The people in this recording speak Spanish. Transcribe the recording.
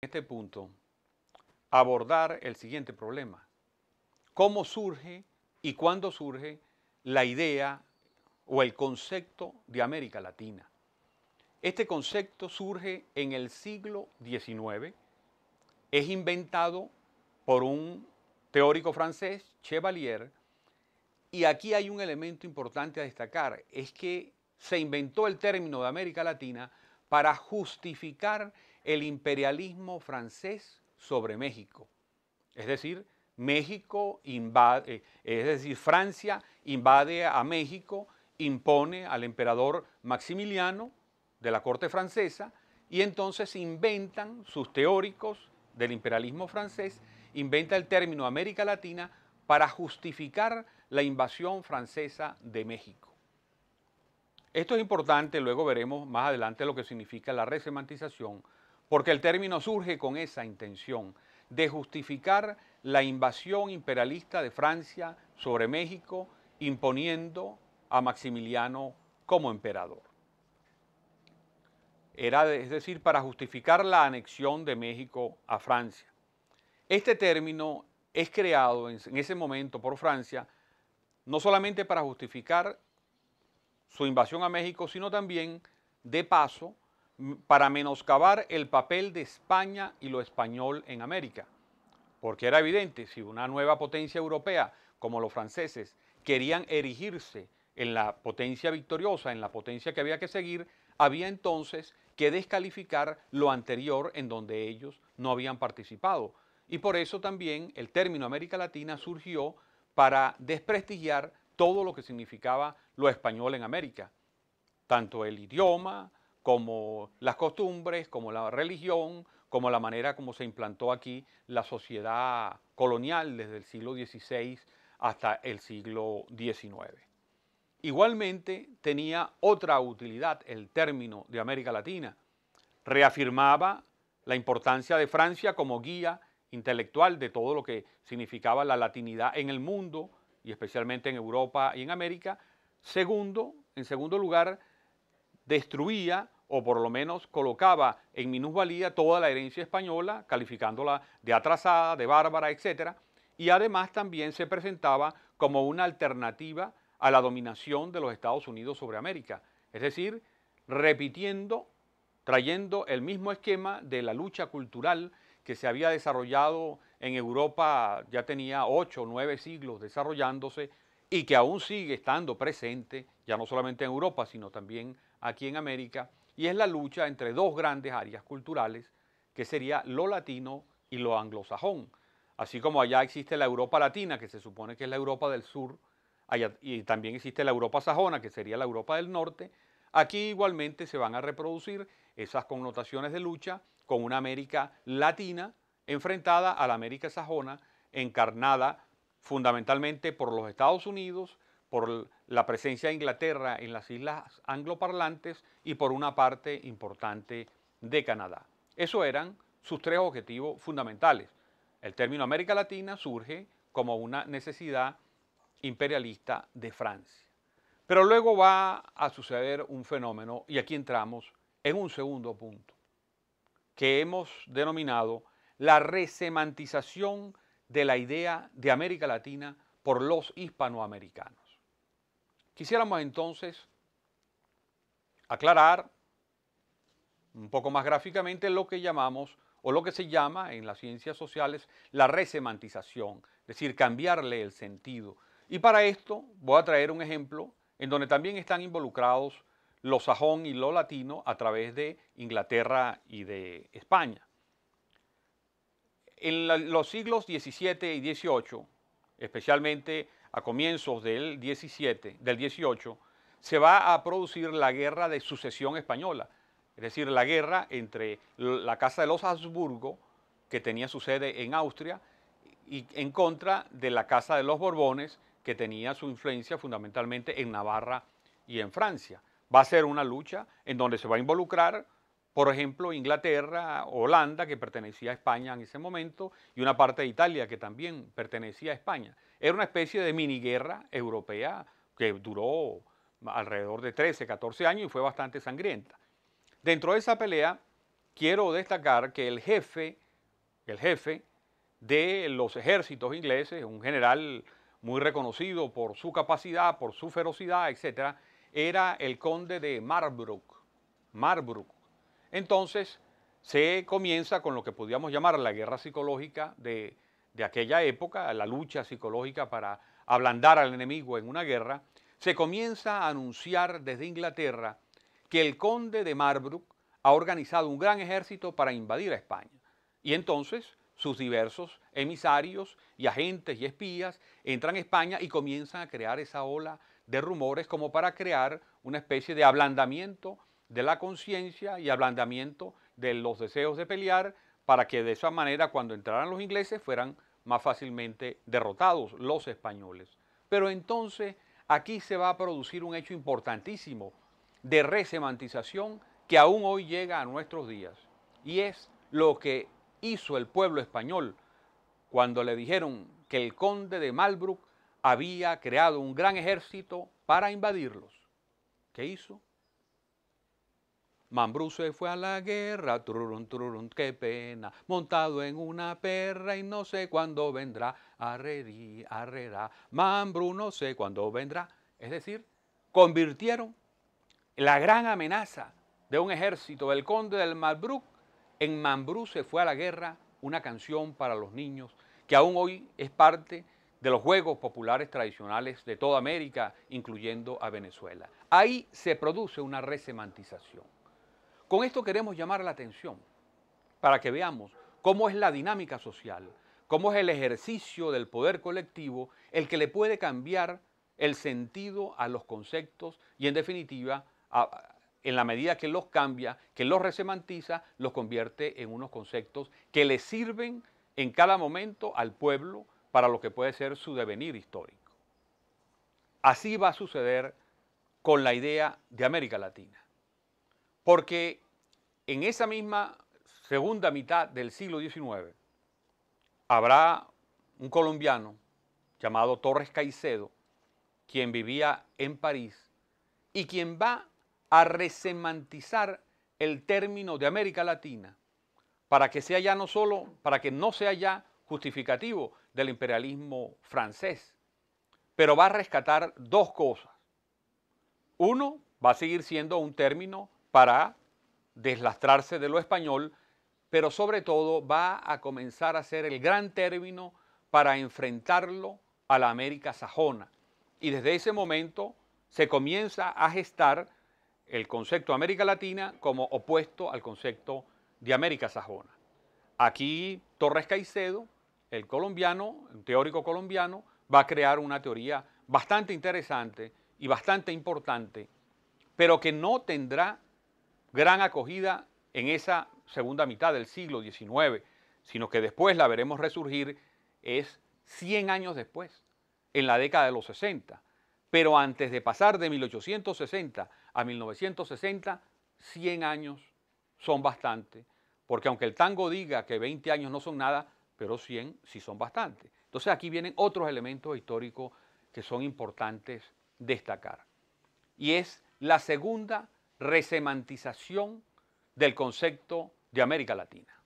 En este punto, abordar el siguiente problema. ¿Cómo surge y cuándo surge la idea o el concepto de América Latina? Este concepto surge en el siglo XIX, es inventado por un teórico francés, Chevalier, y aquí hay un elemento importante a destacar, es que se inventó el término de América Latina para justificar el imperialismo francés sobre México. Es decir, México invade, eh, es decir, Francia invade a México, impone al emperador Maximiliano de la corte francesa y entonces inventan sus teóricos del imperialismo francés, inventa el término América Latina para justificar la invasión francesa de México. Esto es importante, luego veremos más adelante lo que significa la resemantización porque el término surge con esa intención de justificar la invasión imperialista de Francia sobre México, imponiendo a Maximiliano como emperador. Era, es decir, para justificar la anexión de México a Francia. Este término es creado en, ese momento por Francia no solamente para justificar su invasión a México, sino también, de paso, para menoscabar el papel de España y lo español en América. Porque era evidente, si una nueva potencia europea, como los franceses, querían erigirse en la potencia victoriosa, en la potencia que había que seguir, había entonces que descalificar lo anterior en donde ellos no habían participado. Y por eso también el término América Latina surgió para desprestigiar todo lo que significaba lo español en América, tanto el idioma, como las costumbres, como la religión, como la manera como se implantó aquí la sociedad colonial desde el siglo XVI hasta el siglo XIX. Igualmente tenía otra utilidad el término de América Latina. Reafirmaba la importancia de Francia como guía intelectual de todo lo que significaba la latinidad en el mundo y especialmente en Europa y en América. Segundo, en segundo lugar, destruía o por lo menos colocaba en minusvalía toda la herencia española, calificándola de atrasada, de bárbara, etc. Y además también se presentaba como una alternativa a la dominación de los Estados Unidos sobre América, es decir, repitiendo, trayendo el mismo esquema de la lucha cultural que se había desarrollado en Europa, ya tenía ocho o nueve siglos desarrollándose y que aún sigue estando presente, ya no solamente en Europa, sino también aquí en América y es la lucha entre dos grandes áreas culturales que sería lo latino y lo anglosajón. Así como allá existe la Europa latina, que se supone que es la Europa del sur, y también existe la Europa sajona, que sería la Europa del norte, aquí igualmente se van a reproducir esas connotaciones de lucha con una América latina enfrentada a la América sajona, encarnada fundamentalmente por los Estados Unidos, por la presencia de Inglaterra en las islas angloparlantes y por una parte importante de Canadá. Esos eran sus tres objetivos fundamentales. El término América Latina surge como una necesidad imperialista de Francia. Pero luego va a suceder un fenómeno, y aquí entramos en un segundo punto, que hemos denominado la resemantización de la idea de América Latina por los hispanoamericanos. Quisiéramos entonces aclarar un poco más gráficamente lo que llamamos o lo que se llama en las ciencias sociales la resemantización, es decir, cambiarle el sentido. Y para esto voy a traer un ejemplo en donde también están involucrados lo sajón y lo latino a través de Inglaterra y de España. En los siglos XVII y XVIII, especialmente comienzos del 17, del 18, se va a producir la guerra de sucesión española, es decir, la guerra entre la Casa de los Habsburgo, que tenía su sede en Austria, y en contra de la Casa de los Borbones, que tenía su influencia fundamentalmente en Navarra y en Francia. Va a ser una lucha en donde se va a involucrar por ejemplo, Inglaterra, Holanda, que pertenecía a España en ese momento, y una parte de Italia que también pertenecía a España. Era una especie de guerra europea que duró alrededor de 13, 14 años y fue bastante sangrienta. Dentro de esa pelea, quiero destacar que el jefe, el jefe de los ejércitos ingleses, un general muy reconocido por su capacidad, por su ferocidad, etc., era el conde de Marbrook. Marbrook entonces, se comienza con lo que podríamos llamar la guerra psicológica de, aquella época, la lucha psicológica para ablandar al enemigo en una guerra, se comienza a anunciar desde Inglaterra que el conde de Marbrook ha organizado un gran ejército para invadir a España. Y entonces sus diversos emisarios y agentes y espías entran a España y comienzan a crear esa ola de rumores como para crear una especie de ablandamiento de la conciencia y ablandamiento de los deseos de pelear para que de esa manera cuando entraran los ingleses fueran más fácilmente derrotados los españoles. Pero entonces aquí se va a producir un hecho importantísimo de resemantización que aún hoy llega a nuestros días. Y es lo que hizo el pueblo español cuando le dijeron que el conde de Malbrook había creado un gran ejército para invadirlos. ¿Qué hizo? Mambrú se fue a la guerra, trurun trurun, qué pena, montado en una perra y no sé cuándo vendrá, arredí, arrerá, Mambrú no sé cuándo vendrá. Es decir, convirtieron la gran amenaza de un ejército del conde del Mambrú, en Mambrú se fue a la guerra, una canción para los niños que aún hoy es parte de los juegos populares tradicionales de toda América, incluyendo a Venezuela. Ahí se produce una resemantización. Con esto queremos llamar la atención para que veamos cómo es la dinámica social, cómo es el ejercicio del poder colectivo el que le puede cambiar el sentido a los conceptos y en definitiva, en la medida que los cambia, que los resemantiza, los convierte en unos conceptos que le sirven en cada momento al pueblo para lo que puede ser su devenir histórico. Así va a suceder con la idea de América Latina. Porque en esa misma segunda mitad del siglo XIX habrá un colombiano llamado Torres Caicedo, quien vivía en París y quien va a resemantizar el término de América Latina para que sea ya no solo, para que no sea ya justificativo del imperialismo francés, pero va a rescatar dos cosas. Uno, va a seguir siendo un término para deslastrarse de lo español, pero sobre todo va a comenzar a ser el gran término para enfrentarlo a la América sajona. Y desde ese momento se comienza a gestar el concepto América Latina como opuesto al concepto de América sajona. Aquí Torres Caicedo, el colombiano, teórico colombiano, va a crear una teoría bastante interesante y bastante importante, pero que no tendrá gran acogida en esa segunda mitad del siglo XIX, sino que después la veremos resurgir es 100 años después, en la década de los 60. Pero antes de pasar de 1860 a 1960, 100 años son bastante, porque aunque el tango diga que 20 años no son nada, pero 100 sí son bastante. Entonces aquí vienen otros elementos históricos que son importantes destacar. Y es la segunda resemantización del concepto de América Latina.